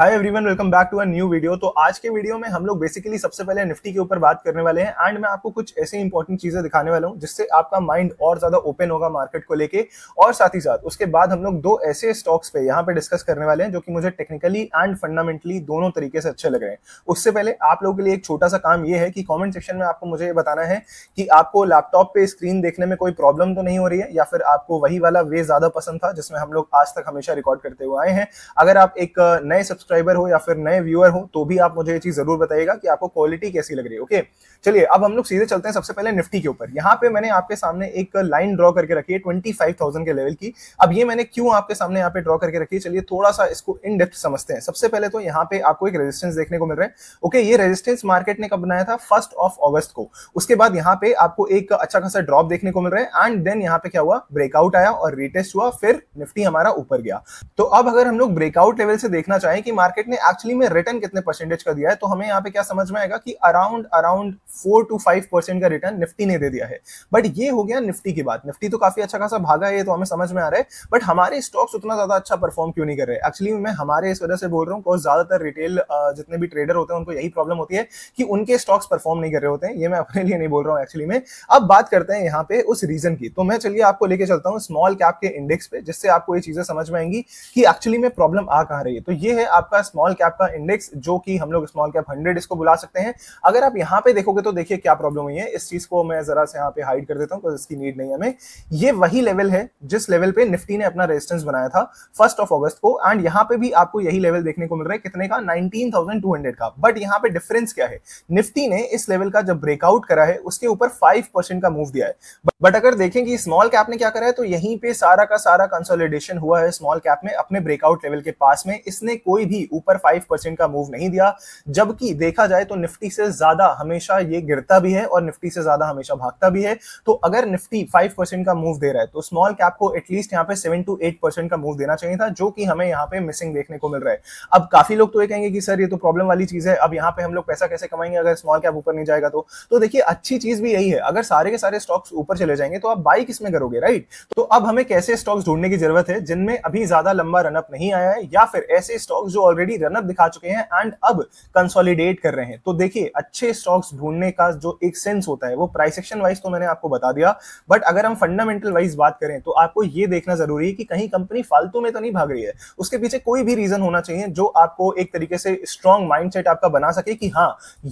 Hi everyone welcome back to a new video तो आज के वीडियो में हम लोग बेसिकली सबसे पहले निफ्टी के ऊपर बात करने वाले हैं एंड मैं आपको कुछ ऐसी इंपॉर्टेंट चीजें दिखाने वाला हूं जिससे आपका माइंड और ज्यादा ओपन होगा मार्केट को लेके और साथ ही साथ उसके बाद हम लोग दो ऐसे स्टॉक्स पे यहाँ पे डिस्कस करने वाले हैं जो कि मुझे टेक्निकली एंड फंडामेंटली दोनों तरीके से अच्छे लग रहे हैं उससे पहले आप लोगों के लिए एक छोटा सा काम ये है कि कॉमेंट सेक्शन में आपको मुझे ये बताना है कि आपको लैपटॉप पे स्क्रीन देखने में कोई प्रॉब्लम तो नहीं हो रही है या फिर आपको वही वाला वे ज्यादा पसंद था जिसमें हम लोग आज तक हमेशा रिकॉर्ड करते हुए आए हैं अगर आप एक नए सब्सक्राइब सब्सक्राइबर हो या फिर नए व्यूअर हो तो भी आप मुझे ये चीज जरूर बताइएगा कि आपको क्वालिटी कैसी लग रही है ओके चलिए अब हम लोग सीधे चलते हैं सबसे पहले निफ्टी के ऊपर यहाँ पे मैंने आपके सामने एक लाइन ड्रॉ करके रखी है ट्वेंटी के लेवल की अब ये मैंने क्यों आपके सामने यहाँ पे ड्रॉ करके रखी है चलिए थोड़ा सा इसको इन डेप्थ समझते हैं सबसे पहले तो यहाँ पे आपको एक रेजिस्टेंस देखने को मिल रहा है ओके ये रेजिस्टेंस मार्केट ने कब बनाया था फर्स्ट ऑफ ऑगस्ट को उसके बाद यहाँ पे आपको एक अच्छा खासा ड्रॉप देखने को मिल रहा है एंड देन यहाँ पे क्या हुआ ब्रेकआउट आया और रिटेस्ट हुआ फिर निफ्टी हमारा ऊपर गया तो अब अगर हम लोग ब्रेकआउट लेवल से देखना चाहें कि मार्केट ने एक्चुअली में रिटर्न कितने परसेंटेज का दिया है तो हमें यहाँ पे क्या समझ में आएगा कि around around four two five percent का रिटर्न निफ्टी ने दे दिया है बट ये हो गया निफ्टी की बात निफ्टी तो काफी अच्छा खासा भागा है ये तो हमें समझ में आ रहा है बट हमारे स्टॉक्स उतना ज्यादा अच्छा परफॉर्म क्यों नहीं कर रहे एक्चुअली मैं हमारे इस वजह से बोल रहा हूँ बिकॉज ज्यादातर रिटेल जितने भी ट्रेडर होते हैं उनको यही प्रॉब्लम होती है कि उनके स्टॉक्स परफॉर्म नहीं कर रहे होते हैं ये मैं अपने लिए नहीं बोल रहा हूँ एक्चुअली में अब बात करते हैं यहाँ पे उस रीजन की तो मैं चलिए आपको लेके चलता हूँ स्मॉल कैप के इंडेक्स पे जिससे आपको ये चीजें समझ में आएंगी कि एक्चुअली में प्रॉब्लम आ कहा रही है तो ये है आप आपका स्मॉल कैप का इंडेक्स जो कि हम लोग स्मॉल कैप हंड्रेड इसको बुला सकते हैं अगर आप यहाँ पे देखोगे तो देखिए क्या प्रॉब्लम हुई है इस चीज को मैं जरा से यहाँ पे हाइड कर देता हूँ इसकी नीड नहीं हमें ये वही लेवल है जिस लेवल पे निफ्टी ने अपना रेजिस्टेंस बनाया था फर्स्ट ऑफ ऑगस्ट को एंड यहाँ पे भी आपको यही लेवल देखने को मिल रहा है कितने का नाइनटीन का बट यहाँ पे डिफरेंस क्या है निफ्टी ने इस लेवल का जब ब्रेकआउट करा है उसके ऊपर फाइव का मूव दिया है बट अगर देखें कि स्मॉल कैप ने क्या करा है तो यहीं पे सारा का सारा कंसोलिडेशन हुआ है स्मॉल कैप में अपने ब्रेकआउट लेवल के पास में इसने कोई भी भी ऊपर फाइव परसेंट का मूव नहीं दिया जबकि देखा जाए तो निफ्टी से ज्यादा हमेशा ये गिरता भी है और निफ्टी से ज्यादा हमेशा भागता भी है तो अगर निफ्टी फाइव परसेंट का मूव दे रहा है तो स्मॉल कैप को एटलीस्ट यहाँ पे सेवन टू एट परसेंट का मूव देना चाहिए था जो कि हमें यहाँ पे मिसिंग देखने को मिल रहा है अब काफी लोग तो ये कहेंगे कि सर ये तो प्रॉब्लम वाली चीज है अब यहाँ पे हम लोग पैसा कैसे कमाएंगे अगर स्मॉल कैप ऊपर नहीं जाएगा तो, तो देखिए अच्छी चीज भी यही है अगर सारे के सारे स्टॉक्स ऊपर चले जाएंगे तो आप बाई किसमें करोगे राइट तो अब हमें कैसे स्टॉक्स ढूंढने की जरूरत है जिनमें अभी ज्यादा लंबा रनअप नहीं आया है या फिर ऐसे स्टॉक्स जो ऑलरेडी रनअप दिखा चुके हैं एंड अब कंसोलिडेट कर रहे हैं तो देखिए अच्छे स्टॉक्स ढूंढने का जो एक सेंस होता है वो प्राइस एक्शन वाइज तो मैंने आपको बता दिया बट अगर हम फंडामेंटल वाइज बात करें तो आपको ये देखना जरूरी है कि कहीं कंपनी फालतू में तो नहीं भाग रही है उसके पीछे कोई भी रीजन होना चाहिए जो आपको एक तरीके से स्ट्रॉन्ग माइंड आपका बना सके कि हाँ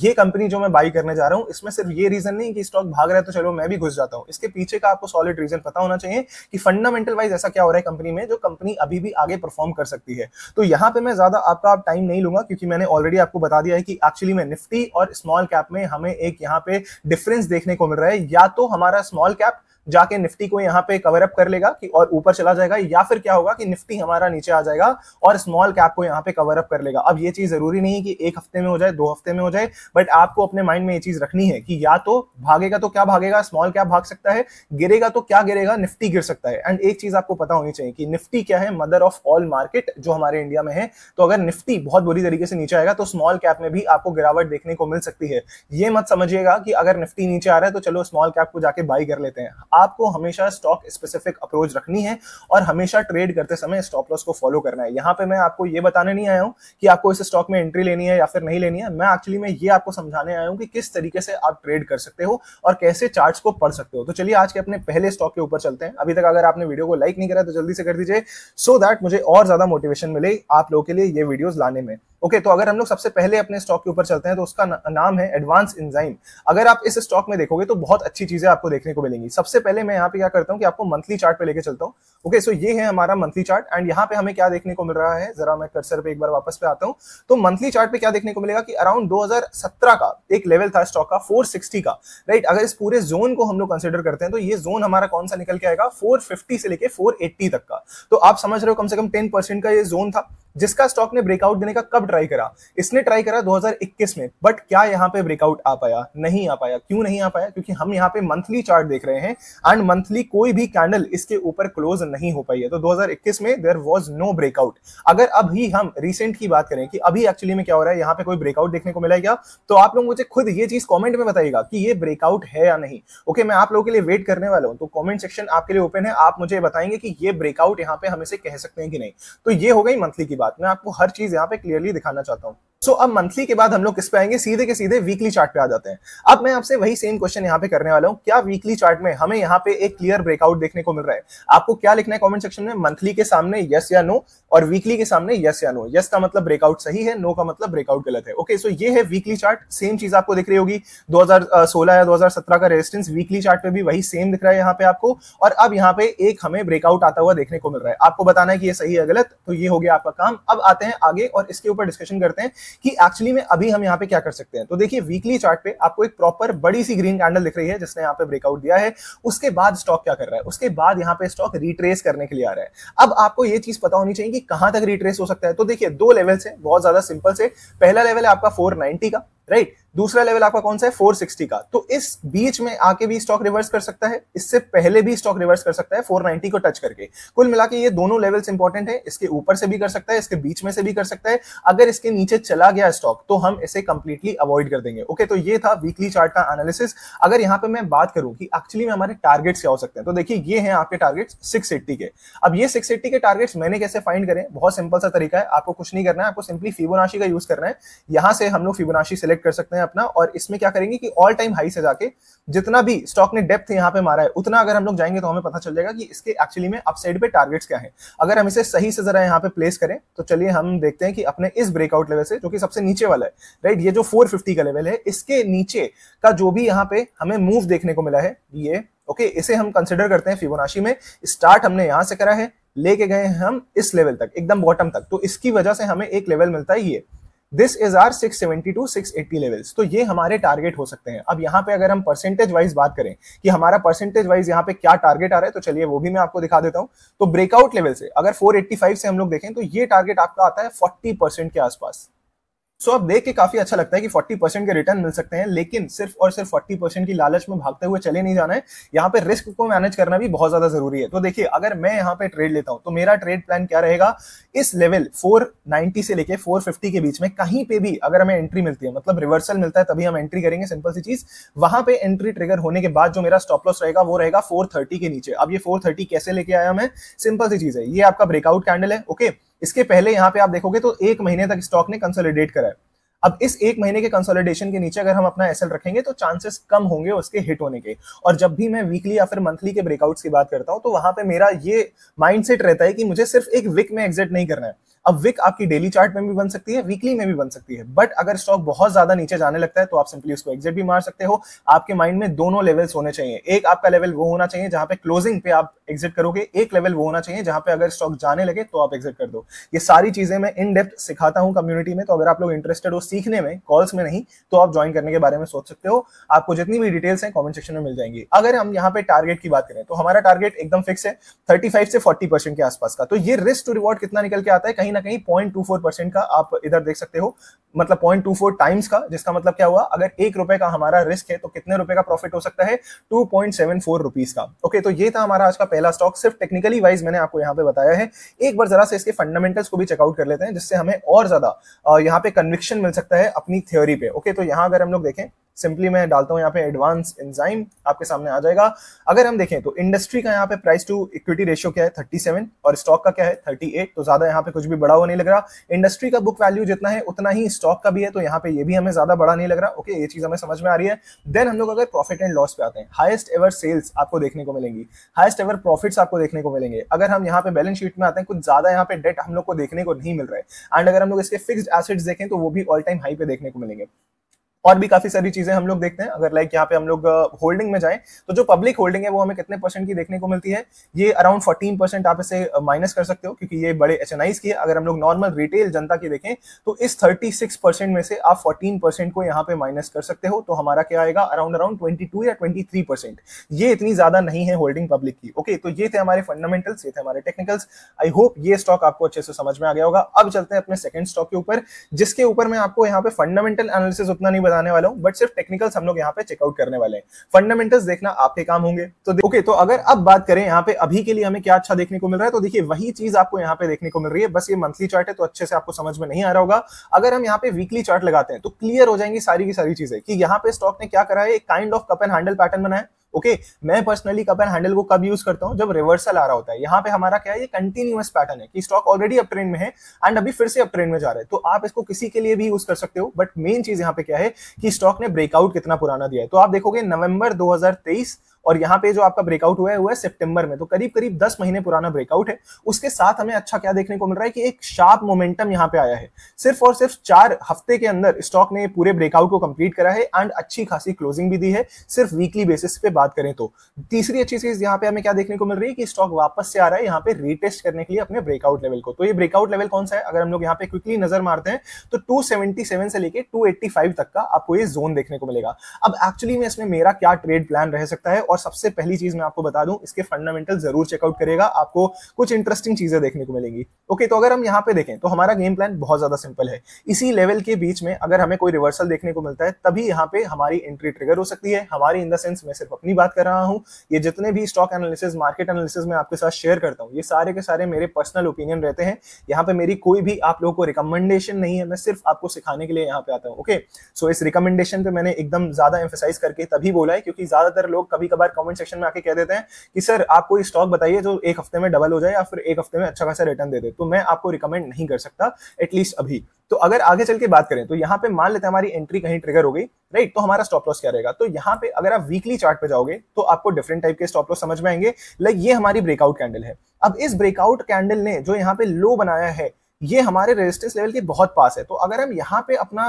ये कंपनी जो मैं बाई करने जा रहा हूं इसमें सिर्फ ये रीजन नहीं कि स्टॉक भाग रहा है तो चलो मैं भी घुस जाता हूं इसके पीछे का आपको सॉलिड रीजन पता होना चाहिए कि फंडामेंटल वाइज ऐसा क्या हो रहा है कंपनी में जो कंपनी अभी भी आगे परफॉर्म कर सकती है तो यहां पर मैं ज्यादा ज़्यादा आपका आप टाइम नहीं लूंगा क्योंकि मैंने ऑलरेडी आपको बता दिया है कि एक्चुअली में निफ्टी और स्मॉल कैप में हमें एक यहाँ पे डिफरेंस देखने को मिल रहा है या तो हमारा स्मॉल कैप जाके निफ्टी को यहाँ पे कवर अप कर लेगा कि और ऊपर चला जाएगा या फिर क्या होगा कि निफ्टी हमारा नीचे आ जाएगा और स्मॉल कैप को यहाँ पे कवर अप कर लेगा अब ये चीज जरूरी नहीं कि एक हफ्ते में हो जाए दो हफ्ते में हो जाए बट आपको अपने माइंड में ये चीज रखनी है कि या तो भागेगा तो क्या भागेगा स्मॉल कैप भाग सकता है गिरेगा तो क्या गिरेगा निफ्टी गिर सकता है एंड एक चीज आपको पता होनी चाहिए कि निफ्टी क्या है मदर ऑफ ऑल मार्केट जो हमारे इंडिया में है तो अगर निफ्टी बहुत बुरी तरीके से नीचे आएगा तो स्मॉल कैप में भी आपको गिरावट देखने को मिल सकती है ये मत समझिएगा कि अगर निफ्टी नीचे आ रहा है तो चलो स्मॉल कैप को जाके बाई कर लेते हैं आपको हमेशा स्टॉक स्पेसिफिक अप्रोच रखनी है और हमेशा ट्रेड करते समय स्टॉप लॉस को फॉलो करना है यहाँ पे मैं आपको ये बताने नहीं आया हूँ कि आपको इस स्टॉक में एंट्री लेनी है या फिर नहीं लेनी है मैं एक्चुअली मैं ये आपको समझाने आया हूँ कि किस तरीके से आप ट्रेड कर सकते हो और कैसे चार्ट को पढ़ सकते हो तो चलिए आज के अपने पहले स्टॉक के ऊपर चलते हैं अभी तक अगर आपने वीडियो को लाइक नहीं करा तो जल्दी से कर दीजिए सो दैट मुझे और ज्यादा मोटिवेशन मिले आप लोगों के लिए ये वीडियोज लाने में ओके तो अगर हम लोग सबसे पहले अपने स्टॉक के ऊपर चलते हैं तो उसका नाम है एडवांस इंजाइम अगर आप इस स्टॉक में देखोगे तो बहुत अच्छी चीजें आपको देखने को मिलेंगी सबसे पहले मैं यहाँ पे क्या करता हूँ कि आपको मंथली चार्ट पे लेके चलता हूँ ओके सो ये है हमारा मंथली चार्ट एंड यहाँ पे हमें क्या देखने को मिल रहा है जरा मैं कर्सर पे एक बार वापस पे आता हूँ तो मंथली चार्ट पे क्या देखने को मिलेगा कि अराउंड दो का एक लेवल था स्टॉक का फोर का राइट अगर इस पूरे जोन को हम लोग कंसिडर करते हैं तो ये जोन हमारा कौन सा निकल के आएगा फोर से लेके फोर तक का तो आप समझ रहे हो कम से कम टेन परसेंट का ये जोन था जिसका स्टॉक ने ब्रेकआउट देने का कब ट्राई करा इसने ट्राई करा 2021 में बट क्या यहाँ पे ब्रेकआउट आ पाया नहीं आ पाया क्यों नहीं आ पाया क्योंकि हम यहाँ पे मंथली चार्ट देख रहे हैं एंड मंथली कोई भी कैंडल इसके ऊपर क्लोज नहीं हो पाई है तो 2021 में देर वॉज नो ब्रेकआउट अगर अभी हम रिसेंट की बात करें कि अभी एक्चुअली में क्या हो रहा है यहाँ पे कोई ब्रेकआउट देखने को मिला क्या तो आप लोग मुझे खुद ये चीज कॉमेंट में बताइएगा कि ये ब्रेकआउट है या नहीं ओके मैं आप लोगों के लिए वेट करने वाला हूँ तो कॉमेंट सेक्शन आपके लिए ओपन है आप मुझे बताएंगे कि ये ब्रेकआउट यहाँ पे हम इसे कह सकते हैं कि नहीं तो ये हो गई मंथली की बात बात मैं आपको हर चीज़ यहाँ पे क्लियरली दिखाना चाहता हूँ सो अब मंथली के बाद हम लोग किस पे आएंगे सीधे के सीधे वीकली चार्ट पे आ जाते हैं अब मैं आपसे वही सेम क्वेश्चन यहाँ पे करने वाला हूँ क्या वीकली चार्ट में हमें यहाँ पे एक क्लियर ब्रेकआउट देखने को मिल रहा है आपको क्या लिखना है कॉमेंट सेक्शन में मंथली के सामने यस या नो और वीकली के सामने यस या नो यस का मतलब ब्रेकआउट सही है नो का मतलब ब्रेकआउट गलत है ओके सो ये है वीकली चार्ट सेम चीज आपको दिख रही होगी दो या दो का रेजिस्टेंस वीकली चार्ट पे भी वही सेम दिख रहा है यहाँ पे आपको और अब यहाँ पे एक हमें ब्रेकआउट आता हुआ देखने को मिल रहा है आपको बताना है कि ये सही है गलत तो ये हो गया आपका काम अब आते हैं आगे और इसके ऊपर डिस्कशन करते हैं कि एक्चुअली में अभी हम यहाँ पे क्या कर सकते हैं तो देखिए वीकली चार्ट पे आपको एक प्रॉपर बड़ी सी ग्रीन कैंडल दिख रही है जिसने यहाँ पे ब्रेकआउट दिया है उसके बाद स्टॉक क्या कर रहा है उसके बाद यहाँ पे स्टॉक रिट्रेस करने के लिए आ रहा है अब आपको ये चीज पता होनी चाहिए कि कहां तक रिट्रेस हो सकता है तो देखिए दो लेवल्स है बहुत ज्यादा सिंपल से पहला लेवल है आपका फोर का राइट दूसरा लेवल आपका कौन सा है 460 का तो इस बीच में आके भी स्टॉक रिवर्स कर सकता है इससे पहले भी स्टॉक रिवर्स कर सकता है 490 को टच करके कुल मिला के ये दोनों लेवल्स इंपॉर्टेंट है इसके ऊपर से भी कर सकता है इसके बीच में से भी कर सकता है अगर इसके नीचे चला गया स्टॉक तो हम इसे कंप्लीटली अवॉइड कर देंगे ओके तो ये था वीकली चार्ट का एनालिसिस अगर यहां पर मैं बात करूं कि एक्चुअली में हमारे टारगेट्स क्या हो सकते हैं तो देखिए ये है आपके टारगेट सिक्स के अब ये सिक्स के टारगेट्स मैंने कैसे फाइंड करें बहुत सिंपल सा तरीका है आपको कुछ नहीं करना है आपको सिंपली फिबोनाशी का यूज करना है यहाँ से हम लोग फिबोनाशी सिलेक्ट कैलकुलेट कर सकते हैं अपना और इसमें क्या करेंगे कि ऑल टाइम हाई से जाके जितना भी स्टॉक ने डेप्थ यहाँ पे मारा है उतना अगर हम लोग जाएंगे तो हमें पता चल जाएगा कि इसके एक्चुअली में अपसाइड पे टारगेट्स क्या है अगर हम इसे सही से जरा यहाँ पे प्लेस करें तो चलिए हम देखते हैं कि अपने इस ब्रेकआउट लेवल से जो कि सबसे नीचे वाला है राइट ये जो फोर का लेवल है इसके नीचे का जो भी यहाँ पे हमें मूव देखने को मिला है ये ओके okay, इसे हम कंसिडर करते हैं फिबोनाशी में स्टार्ट हमने यहाँ से करा है लेके गए हम इस लेवल तक एकदम बॉटम तक तो इसकी वजह से हमें एक लेवल मिलता है ये this is R 670 to 680 levels तो ये हमारे टारगेट हो सकते हैं अब यहाँ पे अगर हम परसेंटेज वाइज बात करें कि हमारा परसेंटेज वाइज यहाँ पे क्या टारगेट आ रहा है तो चलिए वो भी मैं आपको दिखा देता हूँ तो ब्रेकआउट लेवल से अगर 485 से हम लोग देखें तो ये टारगेट आपका आता है 40 परसेंट के आसपास सो अब देख के काफी अच्छा लगता है कि 40 परसेंट के रिटर्न मिल सकते हैं लेकिन सिर्फ और सिर्फ 40 परसेंट की लालच में भागते हुए चले नहीं जाना है यहाँ पे रिस्क को मैनेज करना भी बहुत ज्यादा जरूरी है तो देखिए अगर मैं यहाँ पे ट्रेड लेता हूँ तो मेरा ट्रेड प्लान क्या रहेगा इस लेवल फोर से लेके फोर के बीच में कहीं पे भी अगर हमें एंट्री मिलती है मतलब रिवर्सल मिलता है तभी हम एंट्री करेंगे सिंपल सी चीज वहां पे एंट्री ट्रिगर होने के बाद जो मेरा स्टॉप लॉस रहेगा वो रहेगा फोर के नीचे अब ये फोर कैसे लेके आया मैं सिंपल सी चीज है ये आपका ब्रेकआउट कैंडल है ओके okay? इसके पहले यहाँ पे आप देखोगे तो एक महीने तक स्टॉक ने कंसोलिडेट करा है अब इस एक महीने के कंसोलिडेशन के नीचे अगर हम अपना एसएल रखेंगे तो चांसेस कम होंगे उसके हिट होने के और जब भी मैं वीकली या फिर मंथली के ब्रेकआउट्स की बात करता हूं तो वहां पे मेरा ये माइंडसेट रहता है कि मुझे सिर्फ एक वीक में एग्जिट नहीं करना है अब विक आपकी डेली चार्ट में भी बन सकती है वीकली में भी बन सकती है बट अगर स्टॉक बहुत ज्यादा नीचे जाने लगता है तो आप सिंपली उसको एग्जिट भी मार सकते हो आपके माइंड में दोनों लेवल्स होने चाहिए एक आपका लेवल वो होना चाहिए जहां पे क्लोजिंग पे आप एग्जिट करोगे एक लेवल वो होना चाहिए जहां पे अगर स्टॉक जाने लगे तो आप एग्जिट कर दो ये सारी चीजें मैं इन डेप्थ सिखाता हूँ कम्युनिटी में तो अगर आप लोग इंटरेस्टेड हो सीखने में कॉल्स में नहीं तो आप ज्वाइन करने के बारे में सोच सकते हो आपको जितनी भी डिटेल्स हैं कॉमेंट सेक्शन में मिल जाएंगी अगर हम यहाँ पे टारगेट की बात करें तो हमारा टारगेट एकदम फिक्स है थर्टी से फोर्टी के आसपास का तो ये रिस्क टू रिवॉर्ड कितना निकल के आता है कहीं ना कहीं पॉइंट टू फोर परसेंट का आप इधर देख सकते हो मतलब पॉइंट टू फोर टाइम्स का जिसका मतलब क्या हुआ अगर एक रुपए का हमारा रिस्क है तो कितने रुपए का प्रॉफिट हो सकता है two point seven four rupees का ओके तो ये था हमारा आज का पहला स्टॉक सिर्फ टेक्निकली वाइज मैंने आपको यहाँ पे बताया है एक बार जरा से इसके फंडामेंटल्स को भी चेकआउट कर लेते हैं जिससे हमें और ज्यादा यहाँ पे कन्विक्शन मिल सकता है अपनी थ्योरी पे ओके तो यहाँ अगर हम लोग देखें सिंपली मैं डालता हूँ यहाँ पे एडवांस एंजाइम आपके सामने आ जाएगा अगर हम देखें तो इंडस्ट्री का यहाँ पे प्राइस टू इक्विटी रेशियो क्या है थर्टी सेवन और स्टॉक का क्या है थर्टी एट तो ज्यादा यहाँ पे कुछ भी बड़ा हुआ नहीं लग रहा इंडस्ट्री का बुक वैल्यू जितना है उतना ही स्टॉक का भी है तो यहाँ पे ये भी हमें ज्यादा बड़ा नहीं लग रहा ओके ये चीज हमें समझ में आ रही है देन हम लोग अगर प्रॉफिट एंड लॉस पे आते हैं हाइस्ट एवर सेल्स आपको देखने को मिलेंगी हाइस्ट एवर प्रॉफिट्स आपको देखने को मिलेंगे अगर हम यहाँ पे बैलेंस शीट में आते हैं कुछ ज्यादा यहाँ पे डेट हम लोग को देखने को नहीं मिल रहा है एंड अगर हम लोग इसके फिक्स एसेट्स देखें तो वो भी ऑल टाइम हाई पे देखने को मिलेंगे और भी काफी सारी चीजें हम लोग देखते हैं अगर लाइक यहाँ पे हम लोग होल्डिंग में जाएं तो जो पब्लिक होल्डिंग है वो हमें कितने परसेंट की देखने को मिलती है ये अराउंड फोर्टीन परसेंट आप इसे माइनस कर सकते हो क्योंकि ये बड़े एच की है अगर हम लोग नॉर्मल रिटेल जनता की देखें तो इस थर्टी में से आप फोर्टीन को यहाँ पे माइनस कर सकते हो तो हमारा क्या आएगा अराउंड अराउंड ट्वेंटी टू या ट्वेंटी ये इतनी ज्यादा नहीं है होल्डिंग पब्लिक की ओके तो ये थे हमारे फंडामेंटल्स ये थे हमारे टेक्निकल्स आई होप ये स्टॉक आपको अच्छे से समझ में आ गया होगा अब चलते हैं अपने सेकंड स्टॉक के ऊपर जिसके ऊपर मैं आपको यहाँ पे फंडामेंटल एनालिसिस उतना नहीं बता बताने वाला हूँ बट सिर्फ टेक्निकल्स हम लोग यहाँ पे चेकआउट करने वाले हैं फंडामेंटल्स देखना आपके काम होंगे तो ओके okay, तो अगर अब बात करें यहाँ पे अभी के लिए हमें क्या अच्छा देखने को मिल रहा है तो देखिए वही चीज आपको यहाँ पे देखने को मिल रही है बस ये मंथली चार्ट है तो अच्छे से आपको समझ में नहीं आ रहा होगा अगर हम यहाँ पे वीकली चार्ट लगाते हैं तो क्लियर हो जाएंगी सारी की सारी चीजें कि यहाँ पे स्टॉक ने क्या करा है एक kind of cup and handle pattern बनाया ओके मैं पर्सनली कप एंड हैंडल को कब यूज करता हूँ जब रिवर्सल आ रहा होता है यहाँ पे हमारा क्या है ये कंटिन्यूस पैटर्न है कि स्टॉक ऑलरेडी अप ट्रेंड में है एंड अभी फिर से अप ट्रेंड में जा रहा है तो आप इसको किसी के लिए भी यूज कर सकते हो बट मेन चीज यहाँ पे क्या है कि स्टॉक ने ब्रेकआउट कितना पुराना दिया है तो आप देखोगे नवंबर दो और यहाँ पे जो आपका ब्रेकआउट हुआ है हुआ है सितंबर में तो करीब करीब दस महीने पुराना ब्रेकआउट है उसके साथ हमें अच्छा क्या देखने को मिल रहा है कि एक शार्प मोमेंटम यहाँ पे आया है सिर्फ और सिर्फ चार हफ्ते के अंदर स्टॉक ने पूरे ब्रेकआउट को कंप्लीट करा है एंड अच्छी खासी क्लोजिंग भी दी है सिर्फ वीकली बेसिस पे बात करें तो तीसरी अच्छी चीज यहाँ पे हमें क्या देखने को मिल रही है कि स्टॉक वापस से आ रहा है यहाँ पे रीटेस्ट करने के लिए अपने ब्रेकआउट लेवल को तो ये ब्रेकआउट लेवल कौन सा है अगर हम लोग यहाँ पे क्विकली नजर मारते हैं तो टू से लेकर टू तक का आपको ये जोन देखने को मिलेगा अब एक्चुअली में इसमें मेरा क्या ट्रेड प्लान रह सकता है और और सबसे पहली चीज मैं आपको बता दूं इसके फंडामेंटल जरूर चेकआउट करेगा आपको कुछ इंटरेस्टिंग चीजें देखने को मिलेंगी ओके तो अगर हम यहाँ पे देखें तो हमारा गेम प्लान बहुत ज्यादा सिंपल है इसी लेवल के बीच में अगर हमें कोई रिवर्सल देखने को मिलता है तभी यहाँ पे हमारी एंट्री ट्रिगर हो सकती है हमारी इन द सेंस मैं सिर्फ अपनी बात कर रहा हूँ ये जितने भी स्टॉक एनालिसिस मार्केट एनालिसिस मैं आपके साथ शेयर करता हूँ ये सारे के सारे मेरे पर्सनल ओपिनियन रहते हैं यहाँ पे मेरी कोई भी आप लोगों को रिकमेंडेशन नहीं है मैं सिर्फ आपको सिखाने के लिए यहाँ पे आता हूँ ओके सो इस रिकमेंडेशन पे मैंने एकदम ज्यादा एम्फोसाइज करके तभी बोला है क्योंकि ज्यादातर लोग कभी कभार बार कमेंट सेक्शन में आके कह देते हैं कि सर आप कोई स्टॉक बताइए जो एक हफ्ते में डबल हो जाए या फिर एक हफ्ते में अच्छा खासा रिटर्न दे दे तो मैं आपको रिकमेंड नहीं कर सकता एटलीस्ट अभी तो अगर आगे चल के बात करें तो यहाँ पे मान लेते हैं हमारी एंट्री कहीं ट्रिगर हो गई राइट तो हमारा स्टॉप लॉस क्या रहेगा तो यहाँ पे अगर आप वीकली चार्ट पे जाओगे तो आपको डिफरेंट टाइप के स्टॉप लॉस समझ में आएंगे लाइक ये हमारी ब्रेकआउट कैंडल है अब इस ब्रेकआउट कैंडल ने जो यहाँ पे लो बनाया है ये हमारे रेजिस्टेंस लेवल के बहुत पास है तो अगर हम यहाँ पे अपना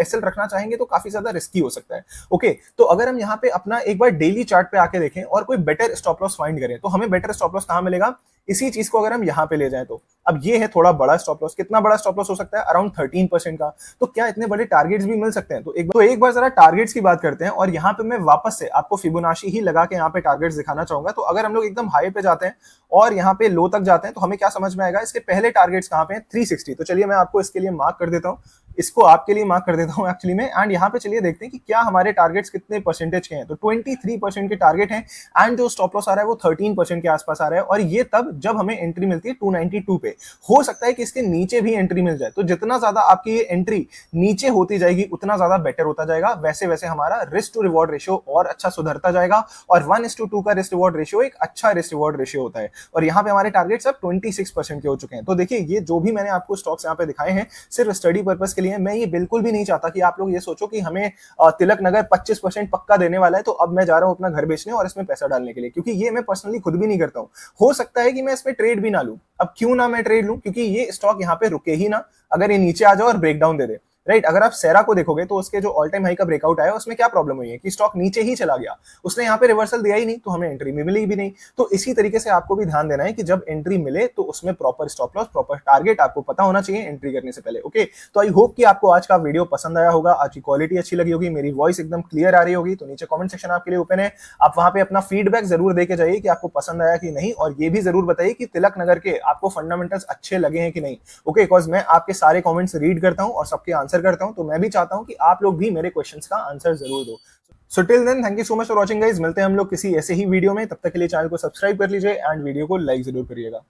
एस uh, रखना चाहेंगे तो काफी ज्यादा रिस्की हो सकता है ओके okay, तो अगर हम यहाँ पे अपना एक बार डेली चार्ट पे आके देखें और कोई बेटर स्टॉप लॉस फाइंड करें तो हमें बेटर स्टॉप लॉस कहाँ मिलेगा इसी चीज को अगर हम यहाँ पे ले जाए तो अब ये है थोड़ा बड़ा स्टॉप लॉस कितना बड़ा स्टॉप लॉस हो सकता है अराउंड थर्टीन परसेंट का तो क्या इतने बड़े टारगेट्स भी मिल सकते हैं तो एक बार तो एक बार जरा टारगेट्स की बात करते हैं और यहाँ पे मैं वापस से आपको फिबोनाशी ही लगा के यहाँ पे टारगेट्स दिखाना चाहूंगा तो अगर हम लोग एकदम हाई पे जाते हैं और यहाँ पे लो तक जाते हैं तो हमें क्या समझ में आएगा इसके पहले टारगेट्स कहाँ पे हैं 360 तो चलिए मैं आपको इसके लिए मार्क कर देता हूँ इसको आपके लिए मार्क कर देता हूँ एक्चुअली में एंड यहाँ पे चलिए देखते हैं कि क्या हमारे टारगेट्स कितने परसेंटेज के हैं तो 23% के टारगेट हैं एंड जो स्टॉप लॉस आ रहा है वो 13% के आसपास आ रहा है और ये तब जब हमें एंट्री मिलती है टू पे हो सकता है कि इसके नीचे भी एंट्री मिल जाए तो जितना ज्यादा आपकी ये एंट्री नीचे होती जाएगी उतना ज्यादा बेटर होता जाएगा वैसे वैसे हमारा रिस्क टू रिवॉर्ड रेशियो और अच्छा सुधरता जाएगा और वन का रिस्क रिवॉर्ड रेशियो एक अच्छा रिस्क रिवॉर्ड रेशियो होता है और यहाँ पे हमारे टारगेट्स अब ट्वेंटी के हो चुके हैं तो देखिए ये जो भी मैंने आपको स्टॉक्स यहाँ पे दिखाए हैं सिर्फ स्टडी पर्पज के लिए हैं मैं ये बिल्कुल भी नहीं चाहता कि आप लोग ये सोचो कि हमें तिलक नगर पच्चीस परसेंट पक्का देने वाला है तो अब मैं जा रहा हूँ अपना घर बेचने और इसमें पैसा डालने के लिए क्योंकि ये मैं पर्सनली खुद भी नहीं करता हूँ हो सकता है कि मैं इसमें ट्रेड भी ना लू अब क्यों ना मैं ट्रेड लू क्योंकि ये स्टॉक यहाँ पे रुके ही ना अगर ये नीचे आ जाओ और ब्रेकडाउन दे दे राइट right? अगर आप सेरा को देखोगे तो उसके जो ऑल टाइम हाई का ब्रेकआउट आया उसमें क्या प्रॉब्लम हुई है कि स्टॉक नीचे ही चला गया उसने यहाँ पे रिवर्सल दिया ही नहीं तो हमें एंट्री में मिली भी नहीं तो इसी तरीके से आपको भी ध्यान देना है कि जब एंट्री मिले तो उसमें proper stop loss proper target आपको पता होना चाहिए एंट्री करने से पहले ओके तो आई होप कि आपको आज का वीडियो पसंद आया होगा आज की क्वालिटी अच्छी लगी होगी मेरी वॉइस एकदम क्लियर आ रही होगी तो नीचे कॉमेंट सेक्शन आपके लिए ओपन है आप वहां पर अपना फीडबैक जरूर देके जाइए कि आपको पसंद आया कि नहीं और ये भी जरूर बताइए कि तिलक नगर के आपको फंडामेंटल्स अच्छे लगे हैं कि नहीं ओके बिकॉज मैं आपके सारे कॉमेंट्स रीड करता हूँ और सबके आंसर आंसर करता हूँ तो मैं भी चाहता हूँ कि आप लोग भी मेरे क्वेश्चन का आंसर जरूर दो so till then thank you so much for watching guys मिलते हैं हम लोग किसी ऐसे ही वीडियो में तब तक के लिए चैनल को सब्सक्राइब कर लीजिए एंड वीडियो को लाइक जरूर करिएगा